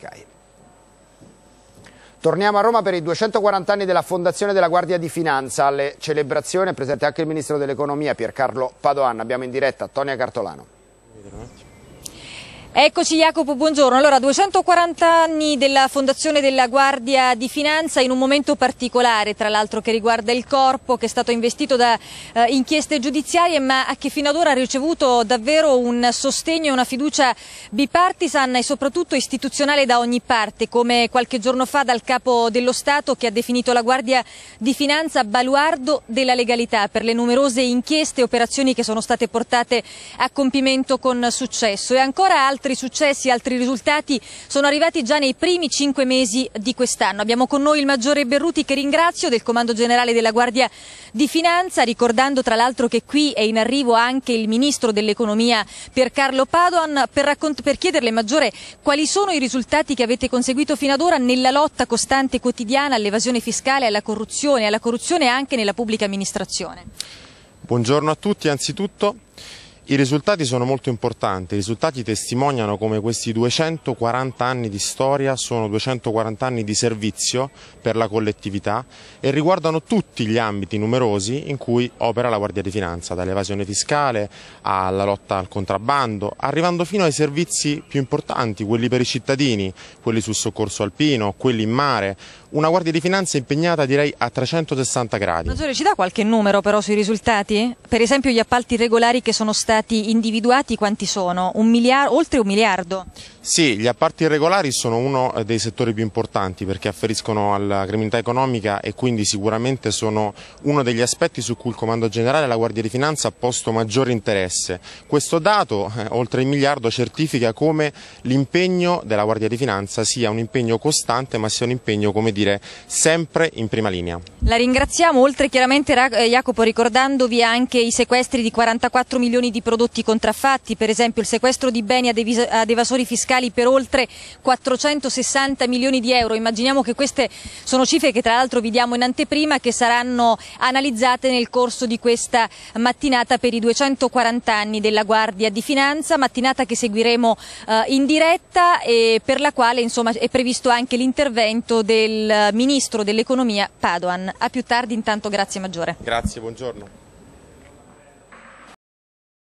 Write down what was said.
Sky. Torniamo a Roma per i 240 anni della fondazione della Guardia di Finanza. Alle celebrazioni è presente anche il Ministro dell'Economia Piercarlo Padoan. Abbiamo in diretta Tonia Cartolano. Eccoci Jacopo, buongiorno. Allora, 240 anni della fondazione della Guardia di Finanza in un momento particolare, tra l'altro che riguarda il corpo che è stato investito da eh, inchieste giudiziarie ma che fino ad ora ha ricevuto davvero un sostegno e una fiducia bipartisan e soprattutto istituzionale da ogni parte, come qualche giorno fa dal capo dello Stato che ha definito la Guardia di Finanza baluardo della legalità per le numerose inchieste e operazioni che sono state portate a compimento con successo. E ancora altri altri successi, altri risultati sono arrivati già nei primi cinque mesi di quest'anno. Abbiamo con noi il Maggiore Berruti che ringrazio del Comando Generale della Guardia di Finanza, ricordando tra l'altro che qui è in arrivo anche il Ministro dell'Economia per Carlo Padoan per, per chiederle Maggiore quali sono i risultati che avete conseguito fino ad ora nella lotta costante e quotidiana all'evasione fiscale, alla corruzione, alla corruzione anche nella pubblica amministrazione. Buongiorno a tutti, anzitutto i risultati sono molto importanti, i risultati testimoniano come questi 240 anni di storia sono 240 anni di servizio per la collettività e riguardano tutti gli ambiti numerosi in cui opera la Guardia di Finanza, dall'evasione fiscale alla lotta al contrabbando, arrivando fino ai servizi più importanti, quelli per i cittadini, quelli sul soccorso alpino, quelli in mare, una Guardia di Finanza impegnata direi a 360 gradi. Maggiore, ci dà qualche numero però sui risultati? Per esempio gli appalti regolari che sono stati stati individuati quanti sono? Un miliardo, oltre un miliardo? Sì, gli apparti irregolari sono uno eh, dei settori più importanti perché afferiscono alla criminalità economica e quindi sicuramente sono uno degli aspetti su cui il Comando Generale e la Guardia di Finanza ha posto maggiore interesse. Questo dato, eh, oltre il miliardo, certifica come l'impegno della Guardia di Finanza sia un impegno costante ma sia un impegno, come dire, sempre in prima linea. La ringraziamo, oltre chiaramente eh, Jacopo ricordandovi anche i sequestri di 44 milioni di di prodotti contraffatti, per esempio il sequestro di beni ad evasori fiscali per oltre 460 milioni di euro. Immaginiamo che queste sono cifre che tra l'altro vi diamo in anteprima che saranno analizzate nel corso di questa mattinata per i 240 anni della Guardia di Finanza, mattinata che seguiremo eh, in diretta e per la quale insomma, è previsto anche l'intervento del Ministro dell'Economia Padoan. A più tardi intanto grazie Maggiore. Grazie, buongiorno.